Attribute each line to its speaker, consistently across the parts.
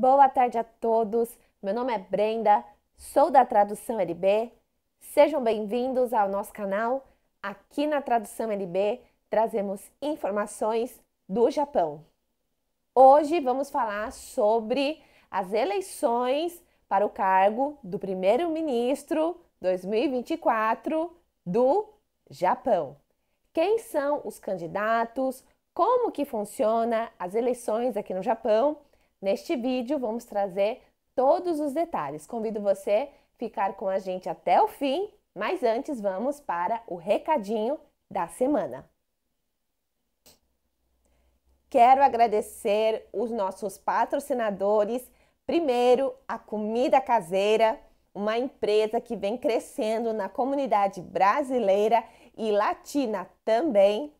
Speaker 1: Boa tarde a todos. Meu nome é Brenda, sou da Tradução LB. Sejam bem-vindos ao nosso canal. Aqui na Tradução LB trazemos informações do Japão. Hoje vamos falar sobre as eleições para o cargo do primeiro-ministro 2024 do Japão. Quem são os candidatos? Como que funciona as eleições aqui no Japão? Neste vídeo vamos trazer todos os detalhes. Convido você a ficar com a gente até o fim, mas antes vamos para o recadinho da semana. Quero agradecer os nossos patrocinadores. Primeiro, a Comida Caseira, uma empresa que vem crescendo na comunidade brasileira e latina também.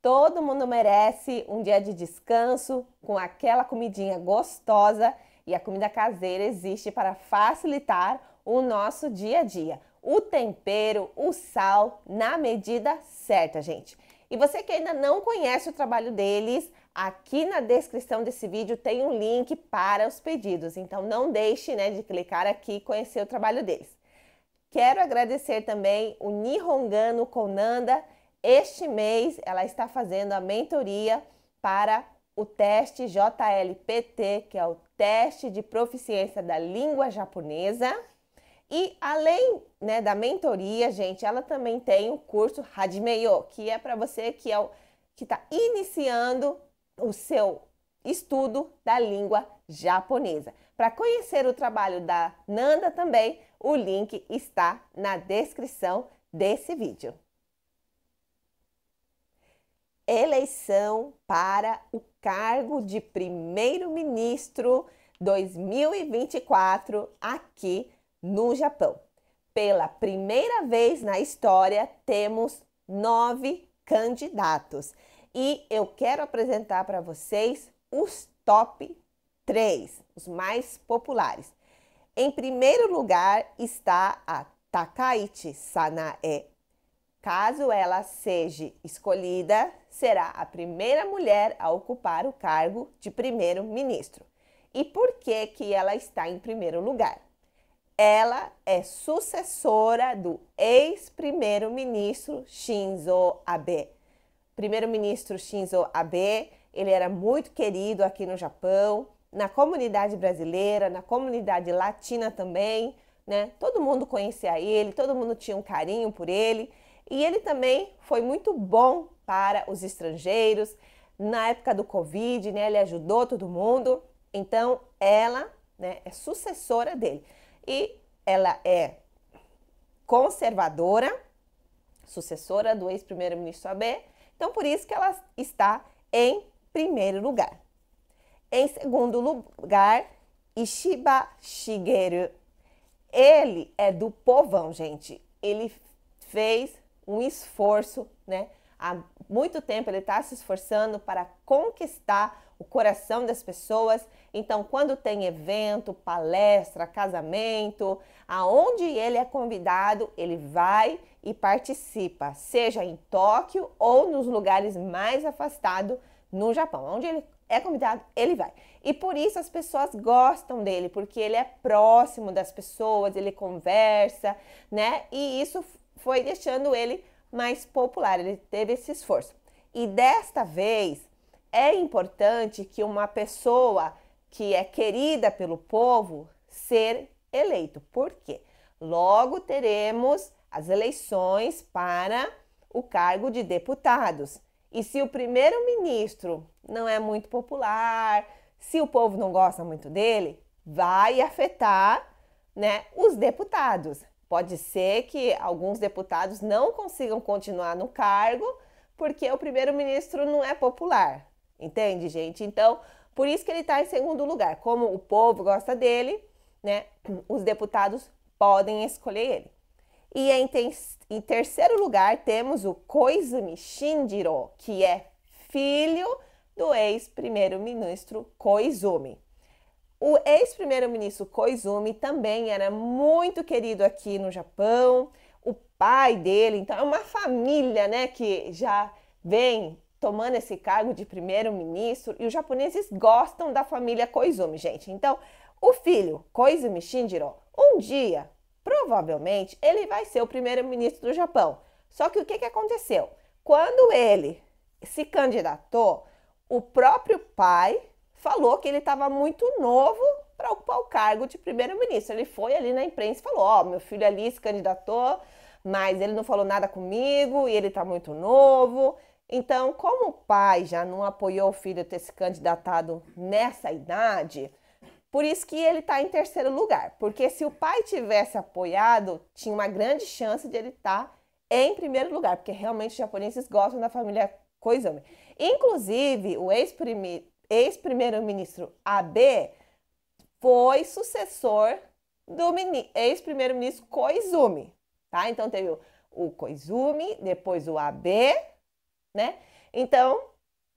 Speaker 1: Todo mundo merece um dia de descanso com aquela comidinha gostosa e a comida caseira existe para facilitar o nosso dia a dia. O tempero, o sal na medida certa, gente. E você que ainda não conhece o trabalho deles, aqui na descrição desse vídeo tem um link para os pedidos. Então não deixe né, de clicar aqui e conhecer o trabalho deles. Quero agradecer também o Nihongano Konanda este mês ela está fazendo a mentoria para o teste JLPT, que é o teste de proficiência da língua japonesa. E além né, da mentoria, gente, ela também tem o curso Hajimeiyo, que é para você que é o, que está iniciando o seu estudo da língua japonesa. Para conhecer o trabalho da Nanda também, o link está na descrição desse vídeo eleição para o cargo de primeiro-ministro 2024 aqui no Japão. Pela primeira vez na história, temos nove candidatos e eu quero apresentar para vocês os top 3, os mais populares. Em primeiro lugar está a Takaichi Sanae Caso ela seja escolhida, será a primeira mulher a ocupar o cargo de primeiro-ministro. E por que que ela está em primeiro lugar? Ela é sucessora do ex-primeiro-ministro Shinzo Abe. Primeiro-ministro Shinzo Abe, ele era muito querido aqui no Japão, na comunidade brasileira, na comunidade latina também, né? Todo mundo conhecia ele, todo mundo tinha um carinho por ele. E ele também foi muito bom para os estrangeiros na época do Covid, né? Ele ajudou todo mundo. Então, ela né, é sucessora dele. E ela é conservadora, sucessora do ex-primeiro-ministro Abe. Então, por isso que ela está em primeiro lugar. Em segundo lugar, Ishiba Shigeru. Ele é do povão, gente. Ele fez um esforço, né? Há muito tempo ele está se esforçando para conquistar o coração das pessoas. Então, quando tem evento, palestra, casamento, aonde ele é convidado, ele vai e participa, seja em Tóquio ou nos lugares mais afastados no Japão. Onde ele é convidado, ele vai. E por isso as pessoas gostam dele, porque ele é próximo das pessoas, ele conversa, né? E isso foi deixando ele mais popular, ele teve esse esforço. E desta vez é importante que uma pessoa que é querida pelo povo ser eleito. Por quê? Logo teremos as eleições para o cargo de deputados. E se o primeiro-ministro não é muito popular, se o povo não gosta muito dele, vai afetar, né, os deputados. Pode ser que alguns deputados não consigam continuar no cargo porque o primeiro-ministro não é popular. Entende, gente? Então, por isso que ele está em segundo lugar. Como o povo gosta dele, né? Os deputados podem escolher ele. E em, te em terceiro lugar temos o Koizumi Shinjiro, que é filho do ex-primeiro-ministro Koizumi. O ex-primeiro-ministro Koizumi também era muito querido aqui no Japão, o pai dele, então é uma família, né, que já vem tomando esse cargo de primeiro-ministro e os japoneses gostam da família Koizumi, gente. Então, o filho Koizumi Shinjiro, um dia, provavelmente, ele vai ser o primeiro-ministro do Japão. Só que o que, que aconteceu? Quando ele se candidatou, o próprio pai falou que ele estava muito novo para ocupar o cargo de primeiro-ministro. Ele foi ali na imprensa e falou: Ó, oh, meu filho ali se candidatou, mas ele não falou nada comigo e ele está muito novo. Então, como o pai já não apoiou o filho ter se candidatado nessa idade, por isso que ele está em terceiro lugar. Porque se o pai tivesse apoiado, tinha uma grande chance de ele estar tá em primeiro lugar, porque realmente os japoneses gostam da família Koizumi. Inclusive, o ex-primeiro ex-primeiro-ministro AB foi sucessor do ex-primeiro-ministro Koizumi, tá? Então teve o, Koizumi, depois o AB, né? Então,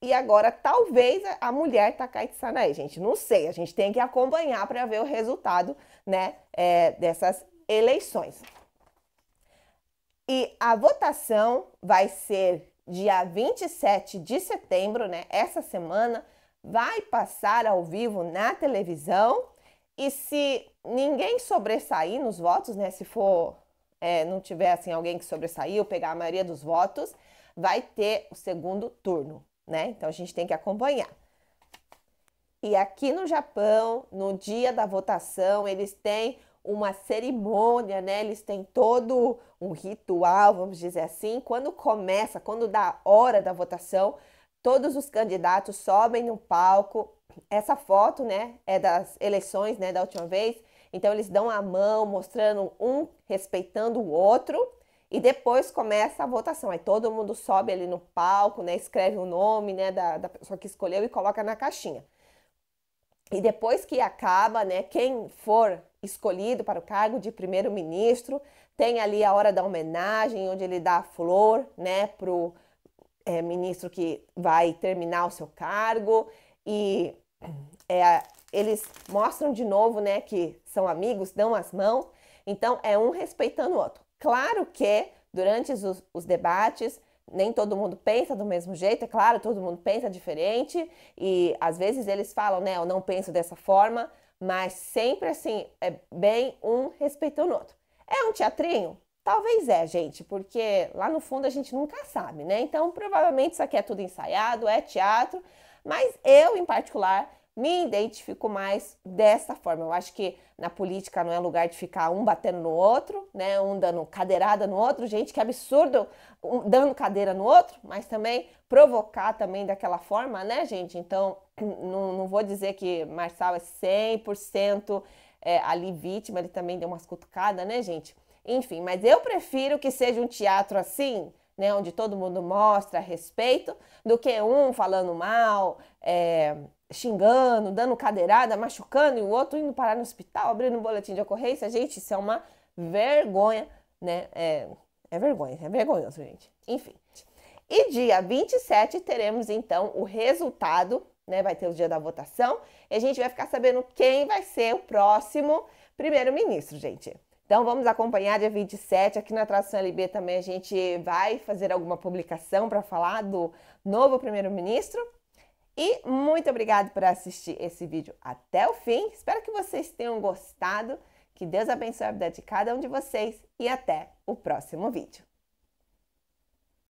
Speaker 1: e agora talvez a mulher Takaiti Sanae, gente, não sei, a gente tem que acompanhar para ver o resultado, né, é, dessas eleições. E a votação vai ser dia 27 de setembro, né, essa semana, vai passar ao vivo na televisão e se ninguém sobressair nos votos, né? Se for é, não tiver assim alguém que sobressaiu, pegar a maioria dos votos, vai ter o segundo turno, né? Então a gente tem que acompanhar. E aqui no Japão, no dia da votação, eles têm uma cerimônia, né? Eles têm todo um ritual, vamos dizer assim. Quando começa, quando dá a hora da votação, todos os candidatos sobem no palco. Essa foto, né, é das eleições, né, da última vez. Então eles dão a mão, mostrando um respeitando o outro, e depois começa a votação. Aí todo mundo sobe ali no palco, né, escreve o nome, né, da, da pessoa que escolheu e coloca na caixinha. E depois que acaba, né, quem for escolhido para o cargo de primeiro-ministro, tem ali a hora da homenagem, onde ele dá a flor, né, pro é, ministro que vai terminar o seu cargo e é, eles mostram de novo, né, que são amigos, dão as mãos. Então é um respeitando o outro. Claro que durante os, os debates nem todo mundo pensa do mesmo jeito, é claro, todo mundo pensa diferente e às vezes eles falam, né, eu não penso dessa forma, mas sempre assim é bem um respeitando o outro. É um teatrinho? Talvez é, gente, porque lá no fundo a gente nunca sabe, né? Então, provavelmente isso aqui é tudo ensaiado, é teatro, mas eu, em particular, me identifico mais dessa forma. Eu acho que na política não é lugar de ficar um batendo no outro, né? Um dando cadeirada no outro, gente, que absurdo, um dando cadeira no outro, mas também provocar também daquela forma, né, gente? Então, não, não vou dizer que Marçal é 100% é, ali vítima, ele também deu umas cutucadas, né, gente? Enfim, mas eu prefiro que seja um teatro assim, né, onde todo mundo mostra respeito, do que um falando mal, é, xingando, dando cadeirada, machucando e o outro indo parar no hospital, abrindo um boletim de ocorrência. Gente, isso é uma vergonha, né? É, é vergonha, é vergonhoso, gente. Enfim. E dia 27 teremos então o resultado, né? Vai ter o dia da votação e a gente vai ficar sabendo quem vai ser o próximo primeiro-ministro, gente. Então vamos acompanhar dia 27. Aqui na Tração LB também a gente vai fazer alguma publicação para falar do novo primeiro-ministro. E muito obrigado por assistir esse vídeo até o fim. Espero que vocês tenham gostado. Que Deus abençoe a vida de cada um de vocês e até o próximo vídeo.